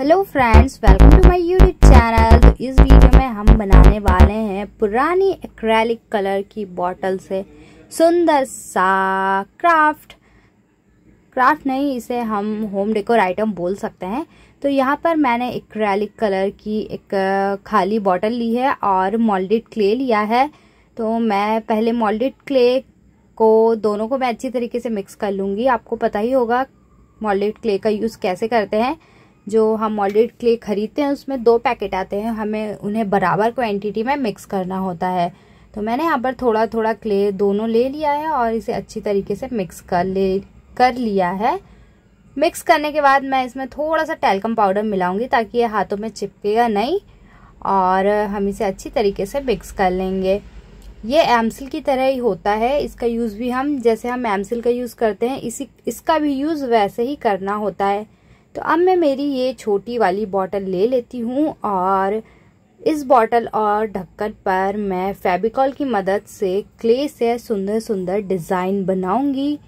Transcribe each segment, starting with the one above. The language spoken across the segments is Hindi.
hello friends welcome to my YouTube channel तो इस वीडियो में हम बनाने वाले हैं पुरानी एक्रेलिक कलर की बॉटल से सुंदर सा क्राफ्ट क्राफ्ट नहीं इसे हम होम डेकोर आइटम बोल सकते हैं तो यहाँ पर मैंने एक्रेलिक कलर की एक खाली बॉटल ली है और मोल्डेड क्ले लिया है तो मैं पहले मोल्डेड क्ले को दोनों को मैं अच्छी तरीके से मिक्स कर लूँगी आपको पता ही होगा मोल्डेड क्ले का यूज़ कैसे करते हैं जो हम ऑलरेडी क्ले ख़रीदते हैं उसमें दो पैकेट आते हैं हमें उन्हें बराबर क्वांटिटी में मिक्स करना होता है तो मैंने यहाँ पर थोड़ा थोड़ा क्ले दोनों ले लिया है और इसे अच्छी तरीके से मिक्स कर ले कर लिया है मिक्स करने के बाद मैं इसमें थोड़ा सा टैलकम पाउडर मिलाऊंगी ताकि ये हाथों में चिपकेगा नहीं और हम इसे अच्छी तरीके से मिक्स कर लेंगे ये एम्सिल की तरह ही होता है इसका यूज़ भी हम जैसे हम एम्सिल का यूज़ करते हैं इसी इसका भी यूज़ वैसे ही करना होता है तो अब मैं मेरी ये छोटी वाली बॉटल ले लेती हूँ और इस बॉटल और ढक्कन पर मैं फेबिकॉल की मदद से क्ले से सुंदर सुंदर डिज़ाइन बनाऊंगी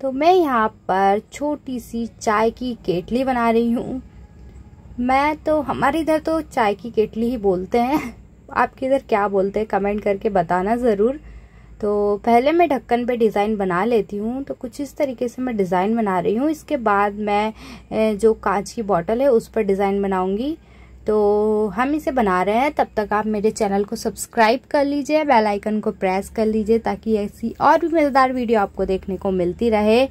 तो मैं यहाँ पर छोटी सी चाय की केटली बना रही हूँ मैं तो हमारे इधर तो चाय की केटली ही बोलते हैं आपके इधर क्या बोलते हैं कमेंट करके बताना ज़रूर तो पहले मैं ढक्कन पे डिज़ाइन बना लेती हूँ तो कुछ इस तरीके से मैं डिज़ाइन बना रही हूँ इसके बाद मैं जो कांच की बॉटल है उस पर डिज़ाइन बनाऊँगी तो हम इसे बना रहे हैं तब तक आप मेरे चैनल को सब्सक्राइब कर लीजिए बेल आइकन को प्रेस कर लीजिए ताकि ऐसी और भी मज़ेदार वीडियो आपको देखने को मिलती रहे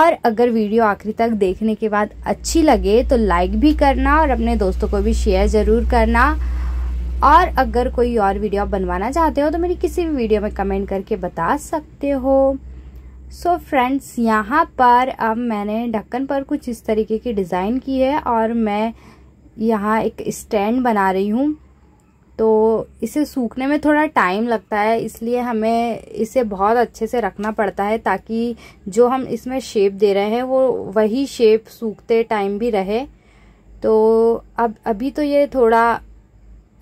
और अगर वीडियो आखिरी तक देखने के बाद अच्छी लगे तो लाइक भी करना और अपने दोस्तों को भी शेयर ज़रूर करना और अगर कोई और वीडियो बनवाना चाहते हो तो मेरी किसी भी वीडियो में कमेंट करके बता सकते हो सो so फ्रेंड्स यहाँ पर अब मैंने ढक्कन पर कुछ इस तरीके की डिज़ाइन की है और मैं यहाँ एक स्टैंड बना रही हूँ तो इसे सूखने में थोड़ा टाइम लगता है इसलिए हमें इसे बहुत अच्छे से रखना पड़ता है ताकि जो हम इसमें शेप दे रहे हैं वो वही शेप सूखते टाइम भी रहे तो अब अभी तो ये थोड़ा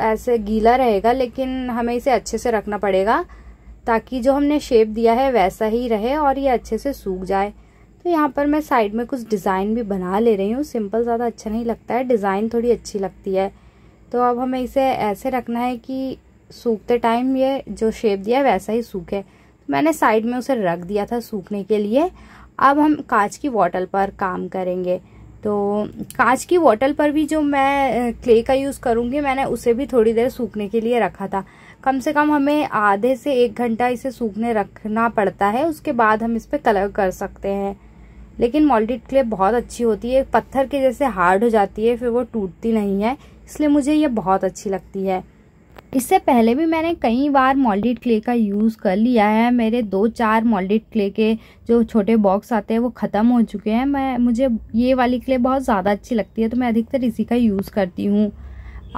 ऐसे गीला रहेगा लेकिन हमें इसे अच्छे से रखना पड़ेगा ताकि जो हमने शेप दिया है वैसा ही रहे और ये अच्छे से सूख जाए तो यहाँ पर मैं साइड में कुछ डिज़ाइन भी बना ले रही हूँ सिंपल ज़्यादा अच्छा नहीं लगता है डिज़ाइन थोड़ी अच्छी लगती है तो अब हमें इसे ऐसे रखना है कि सूखते टाइम ये जो शेप दिया है वैसा ही सूखे तो मैंने साइड में उसे रख दिया था सूखने के लिए अब हम कांच की बॉटल पर काम करेंगे तो कांच की बॉटल पर भी जो मैं क्ले का यूज़ करूँगी मैंने उसे भी थोड़ी देर सूखने के लिए रखा था कम से कम हमें आधे से एक घंटा इसे सूखने रखना पड़ता है उसके बाद हम इस पर कलर कर सकते हैं लेकिन मॉल्टेड क्ले बहुत अच्छी होती है पत्थर के जैसे हार्ड हो जाती है फिर वो टूटती नहीं है इसलिए मुझे ये बहुत अच्छी लगती है इससे पहले भी मैंने कई बार मॉल्डेड क्ले का यूज़ कर लिया है मेरे दो चार मॉल्डेड क्ले के जो छोटे बॉक्स आते हैं वो ख़त्म हो चुके हैं मैं मुझे ये वाली क्ले बहुत ज़्यादा अच्छी लगती है तो मैं अधिकतर इसी का यूज़ करती हूँ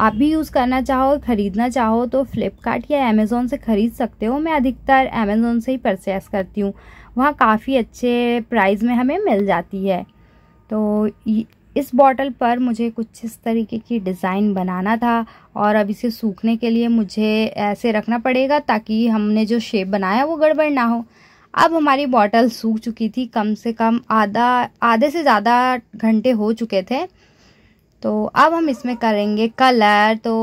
आप भी यूज़ करना चाहो ख़रीदना चाहो तो फ़्लिपकार्ट या अमेज़ोन से ख़रीद सकते हो मैं अधिकतर अमेज़ोन से ही परचेस करती हूँ वहाँ काफ़ी अच्छे प्राइस में हमें मिल जाती है तो इस बॉटल पर मुझे कुछ इस तरीके की डिज़ाइन बनाना था और अब इसे सूखने के लिए मुझे ऐसे रखना पड़ेगा ताकि हमने जो शेप बनाया वो गड़बड़ ना हो अब हमारी बॉटल सूख चुकी थी कम से कम आधा आधे से ज़्यादा घंटे हो चुके थे तो अब हम इसमें करेंगे कलर तो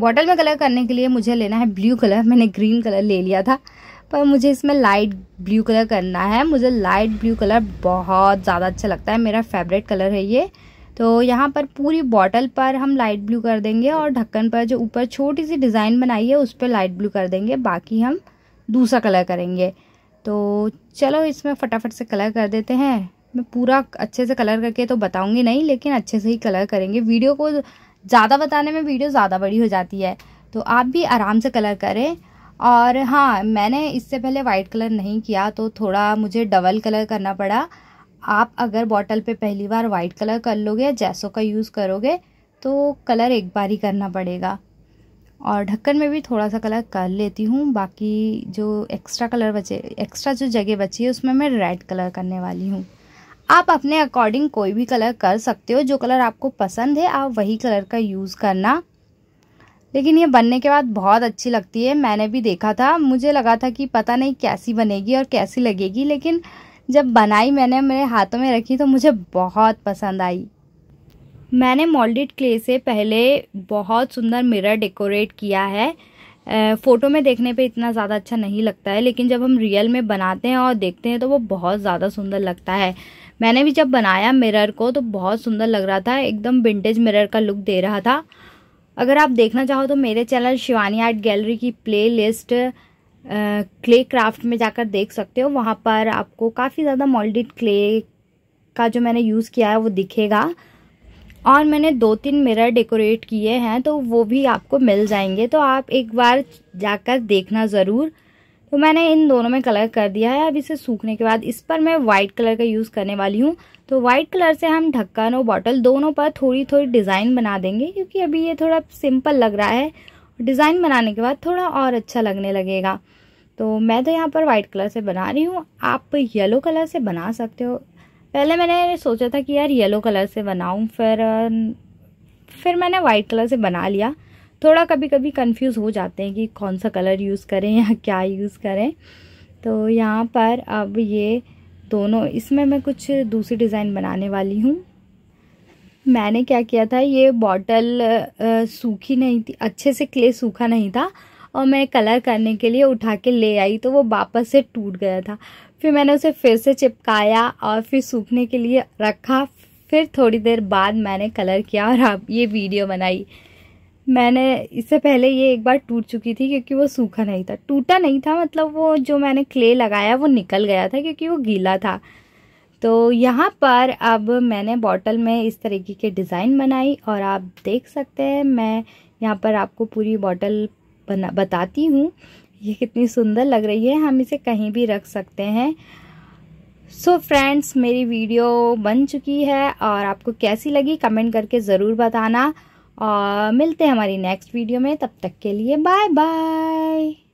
बॉटल में कलर करने के लिए मुझे लेना है ब्लू कलर मैंने ग्रीन कलर ले लिया था पर मुझे इसमें लाइट ब्लू कलर करना है मुझे लाइट ब्लू कलर बहुत ज़्यादा अच्छा लगता है मेरा फेवरेट कलर है ये तो यहाँ पर पूरी बॉटल पर हम लाइट ब्लू कर देंगे और ढक्कन पर जो ऊपर छोटी सी डिज़ाइन बनाई है उस पर लाइट ब्लू कर देंगे बाकी हम दूसरा कलर करेंगे तो चलो इसमें फटाफट से कलर कर देते हैं मैं पूरा अच्छे से कलर करके तो बताऊंगी नहीं लेकिन अच्छे से ही कलर करेंगे वीडियो को ज़्यादा बताने में वीडियो ज़्यादा बड़ी हो जाती है तो आप भी आराम से कलर करें और हाँ मैंने इससे पहले वाइट कलर नहीं किया तो थोड़ा मुझे डबल कलर करना पड़ा आप अगर बॉटल पे पहली बार वाइट कलर कर लोगे जैसो का यूज़ करोगे तो कलर एक बार ही करना पड़ेगा और ढक्कन में भी थोड़ा सा कलर कर लेती हूँ बाकी जो एक्स्ट्रा कलर बचे एक्स्ट्रा जो जगह बची है उसमें मैं रेड कलर करने वाली हूँ आप अपने अकॉर्डिंग कोई भी कलर कर सकते हो जो कलर आपको पसंद है आप वही कलर का यूज़ करना लेकिन ये बनने के बाद बहुत अच्छी लगती है मैंने भी देखा था मुझे लगा था कि पता नहीं कैसी बनेगी और कैसी लगेगी लेकिन जब बनाई मैंने मेरे हाथों में रखी तो मुझे बहुत पसंद आई मैंने मोल्डेड क्ले से पहले बहुत सुंदर मिरर डेकोरेट किया है फ़ोटो में देखने पे इतना ज़्यादा अच्छा नहीं लगता है लेकिन जब हम रियल में बनाते हैं और देखते हैं तो वो बहुत ज़्यादा सुंदर लगता है मैंने भी जब बनाया मिरर को तो बहुत सुंदर लग रहा था एकदम विंटेज मिरर का लुक दे रहा था अगर आप देखना चाहो तो मेरे चैनल शिवानी आर्ट गैलरी की प्ले लिस्ट क्ले क्राफ्ट में जाकर देख सकते हो वहाँ पर आपको काफ़ी ज़्यादा मोल्डेड क्ले का जो मैंने यूज़ किया है वो दिखेगा और मैंने दो तीन मिरर डेकोरेट किए हैं तो वो भी आपको मिल जाएंगे तो आप एक बार जाकर देखना ज़रूर तो मैंने इन दोनों में कलर कर दिया है अब इसे सूखने के बाद इस पर मैं वाइट कलर का यूज़ करने वाली हूँ तो वाइट कलर से हम ढक्कन और बॉटल दोनों पर थोड़ी थोड़ी डिज़ाइन बना देंगे क्योंकि अभी ये थोड़ा सिंपल लग रहा है डिज़ाइन बनाने के बाद थोड़ा और अच्छा लगने लगेगा तो मैं तो यहाँ पर वाइट कलर से बना रही हूँ आप येलो कलर से बना सकते हो पहले मैंने सोचा था कि यार येलो कलर से बनाऊँ फिर फिर मैंने वाइट कलर से बना लिया थोड़ा कभी कभी कंफ्यूज हो जाते हैं कि कौन सा कलर यूज़ करें या क्या यूज़ करें तो यहाँ पर अब ये दोनों इसमें मैं कुछ दूसरी डिज़ाइन बनाने वाली हूँ मैंने क्या किया था ये बॉटल सूखी नहीं थी अच्छे से क्ले सूखा नहीं था और मैं कलर करने के लिए उठा के ले आई तो वो वापस से टूट गया था फिर मैंने उसे फिर से चिपकाया और फिर सूखने के लिए रखा फिर थोड़ी देर बाद मैंने कलर किया और अब ये वीडियो बनाई मैंने इससे पहले ये एक बार टूट चुकी थी क्योंकि वो सूखा नहीं था टूटा नहीं था मतलब वो जो मैंने क्ले लगाया वो निकल गया था क्योंकि वो गीला था तो यहाँ पर अब मैंने बॉटल में इस तरीके के डिज़ाइन बनाई और आप देख सकते हैं मैं यहाँ पर आपको पूरी बॉटल बना बताती हूँ ये कितनी सुंदर लग रही है हम इसे कहीं भी रख सकते हैं सो so फ्रेंड्स मेरी वीडियो बन चुकी है और आपको कैसी लगी कमेंट करके ज़रूर बताना और मिलते हैं हमारी नेक्स्ट वीडियो में तब तक के लिए बाय बाय